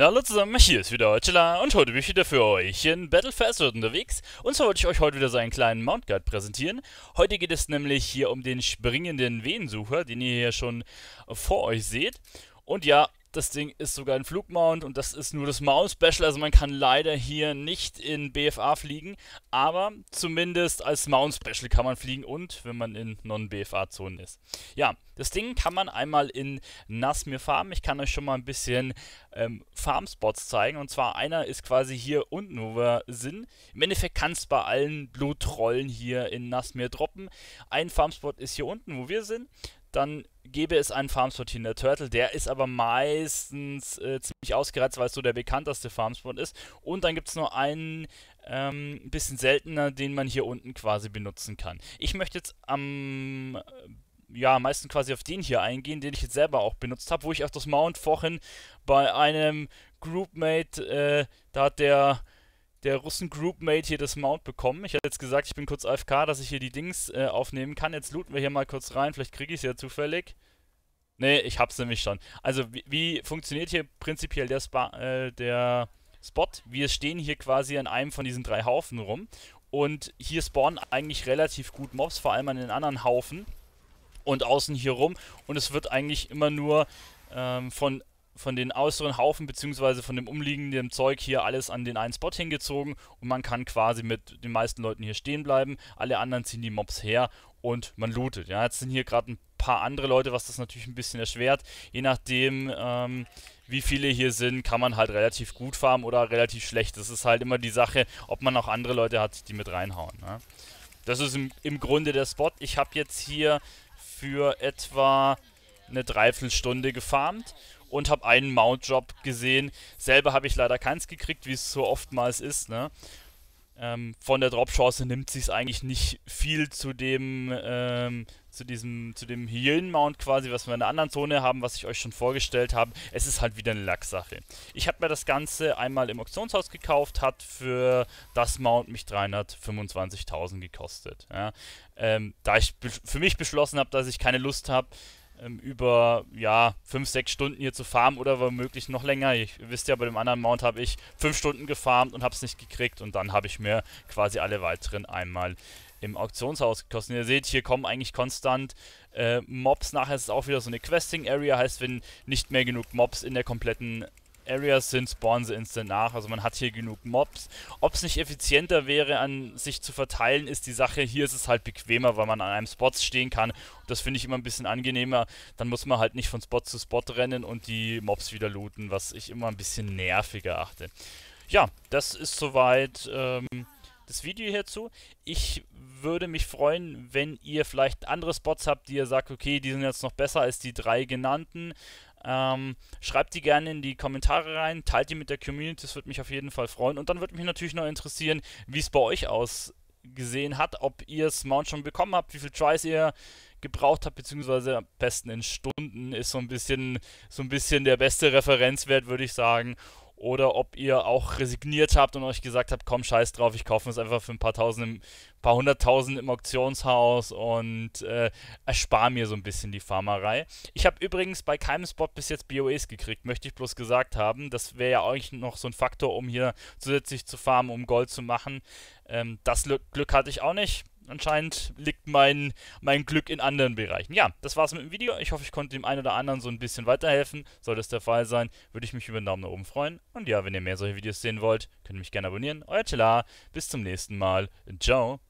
Hallo zusammen, hier ist wieder Heuchela und heute bin ich wieder für euch in Battle for Azeroth unterwegs. Und zwar wollte ich euch heute wieder so einen kleinen Mount Guard präsentieren. Heute geht es nämlich hier um den springenden Venensucher, den ihr hier schon vor euch seht. Und ja, das Ding ist sogar ein Flugmount und das ist nur das Mount-Special, also man kann leider hier nicht in BFA fliegen, aber zumindest als Mount-Special kann man fliegen und wenn man in Non-BFA-Zonen ist. Ja, das Ding kann man einmal in Nasmir farmen. Ich kann euch schon mal ein bisschen ähm, farm zeigen und zwar einer ist quasi hier unten, wo wir sind. Im Endeffekt kannst du bei allen Blutrollen hier in Nasmir droppen. Ein Farmspot ist hier unten, wo wir sind dann gäbe es einen Farmspot hier in der Turtle. Der ist aber meistens äh, ziemlich ausgereizt, weil es so der bekannteste Farmspot ist. Und dann gibt es nur einen ähm, bisschen seltener, den man hier unten quasi benutzen kann. Ich möchte jetzt am äh, ja, meisten quasi auf den hier eingehen, den ich jetzt selber auch benutzt habe, wo ich auch das Mount vorhin bei einem Groupmate, äh, da hat der der Russen-Groupmate hier das Mount bekommen. Ich hatte jetzt gesagt, ich bin kurz AFK, dass ich hier die Dings äh, aufnehmen kann. Jetzt looten wir hier mal kurz rein, vielleicht kriege ich es ja zufällig. Ne, ich hab's nämlich schon. Also, wie, wie funktioniert hier prinzipiell der, Spa, äh, der Spot? Wir stehen hier quasi an einem von diesen drei Haufen rum. Und hier spawnen eigentlich relativ gut Mobs, vor allem an den anderen Haufen und außen hier rum. Und es wird eigentlich immer nur ähm, von von den äußeren Haufen beziehungsweise von dem umliegenden Zeug hier alles an den einen Spot hingezogen und man kann quasi mit den meisten Leuten hier stehen bleiben. Alle anderen ziehen die Mobs her und man lootet. Ja, jetzt sind hier gerade ein paar andere Leute, was das natürlich ein bisschen erschwert. Je nachdem, ähm, wie viele hier sind, kann man halt relativ gut farmen oder relativ schlecht. Das ist halt immer die Sache, ob man auch andere Leute hat, die mit reinhauen. Ne? Das ist im, im Grunde der Spot. Ich habe jetzt hier für etwa eine Dreiviertelstunde gefarmt und habe einen mount Drop gesehen. Selber habe ich leider keins gekriegt, wie es so oftmals ist. Ne? Ähm, von der Drop-Chance nimmt sich eigentlich nicht viel zu dem, ähm, zu diesem, zu dem Healen-Mount quasi, was wir in der anderen Zone haben, was ich euch schon vorgestellt habe. Es ist halt wieder eine Lacksache. Ich habe mir das Ganze einmal im Auktionshaus gekauft, hat für das Mount mich 325.000 gekostet. Ja. Ähm, da ich für mich beschlossen habe, dass ich keine Lust habe, ähm, über ja, fünf, sechs Stunden hier zu farmen oder womöglich noch länger. ihr wisst ja, bei dem anderen Mount habe ich fünf Stunden gefarmt und habe es nicht gekriegt und dann habe ich mir quasi alle weiteren einmal im Auktionshaus gekostet. ihr seht, hier kommen eigentlich konstant äh, Mobs. Nachher ist es auch wieder so eine Questing-Area, heißt, wenn nicht mehr genug Mobs in der kompletten Areas sind, spawnen sie instant nach. Also man hat hier genug Mobs. Ob es nicht effizienter wäre, an sich zu verteilen, ist die Sache. Hier ist es halt bequemer, weil man an einem Spot stehen kann. Das finde ich immer ein bisschen angenehmer. Dann muss man halt nicht von Spot zu Spot rennen und die Mobs wieder looten, was ich immer ein bisschen nerviger achte. Ja, das ist soweit ähm, das Video hierzu. Ich würde mich freuen, wenn ihr vielleicht andere Spots habt, die ihr sagt, okay, die sind jetzt noch besser als die drei genannten. Ähm, schreibt die gerne in die Kommentare rein, teilt die mit der Community, das würde mich auf jeden Fall freuen. Und dann würde mich natürlich noch interessieren, wie es bei euch ausgesehen hat, ob ihr das Mount schon bekommen habt, wie viel Tries ihr gebraucht habt, beziehungsweise am besten in Stunden ist so ein bisschen so ein bisschen der beste Referenzwert, würde ich sagen oder ob ihr auch resigniert habt und euch gesagt habt, komm, scheiß drauf, ich kaufe es einfach für ein paar tausend, ein paar hunderttausend im Auktionshaus und äh, erspare mir so ein bisschen die Farmerei. Ich habe übrigens bei keinem Spot bis jetzt BOEs gekriegt, möchte ich bloß gesagt haben. Das wäre ja eigentlich noch so ein Faktor, um hier zusätzlich zu farmen, um Gold zu machen. Ähm, das Glück hatte ich auch nicht anscheinend liegt mein, mein Glück in anderen Bereichen. Ja, das war's mit dem Video. Ich hoffe, ich konnte dem einen oder anderen so ein bisschen weiterhelfen. Sollte es der Fall sein, würde ich mich über einen Daumen nach oben freuen. Und ja, wenn ihr mehr solche Videos sehen wollt, könnt ihr mich gerne abonnieren. Euer Tela, bis zum nächsten Mal. Ciao.